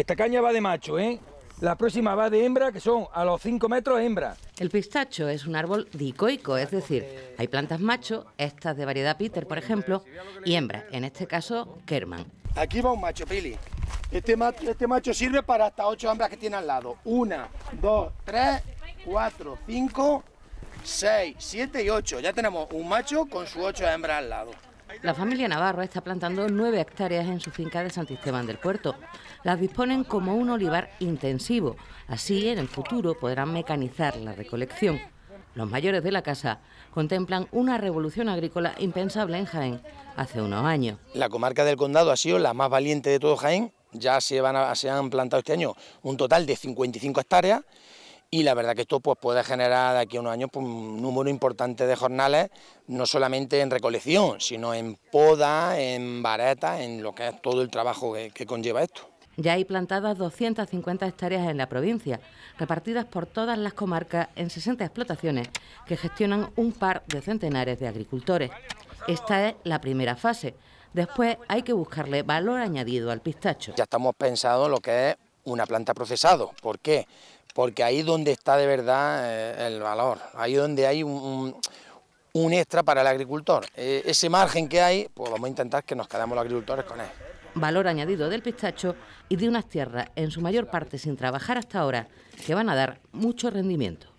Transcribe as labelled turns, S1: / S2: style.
S1: Esta caña va de macho, ¿eh? La próxima va
S2: de hembra, que son a los 5 metros hembra. El pistacho es un árbol dicoico, es decir, hay plantas macho, estas de variedad Peter, por ejemplo, y hembra, en este caso, Kerman.
S1: Aquí va un macho, Pili. Este, este macho, sirve para hasta 8 hembras que tiene al lado. Una, dos, tres, cuatro, cinco, seis, siete y ocho. Ya tenemos un macho con sus ocho hembras al lado.
S2: La familia Navarro está plantando nueve hectáreas en su finca de Santisteban del Puerto. Las disponen como un olivar intensivo. Así, en el futuro, podrán mecanizar la recolección. Los mayores de la casa contemplan una revolución agrícola impensable en Jaén hace unos años.
S1: La comarca del condado ha sido la más valiente de todo Jaén. Ya se, se han plantado este año un total de 55 hectáreas y la verdad que esto pues, puede generar de aquí a unos años pues, un número importante de jornales, no solamente en recolección, sino en poda, en vareta, en lo que es todo el trabajo que, que conlleva esto. Ya
S2: hay plantadas 250 hectáreas en la provincia, repartidas por todas las comarcas en 60 explotaciones que gestionan un par de centenares de agricultores. Esta es
S1: la primera fase. Después hay que buscarle valor añadido al pistacho. Ya estamos pensando lo que es una planta procesado. ¿Por qué? Porque ahí es donde está de verdad eh, el valor, ahí es donde hay un, un, extra para el agricultor. E, ese margen que hay, pues vamos a intentar que nos quedemos los agricultores con él. Valor añadido del pistacho y de
S2: unas tierras, en su mayor parte sin trabajar hasta ahora, que van a dar mucho rendimiento.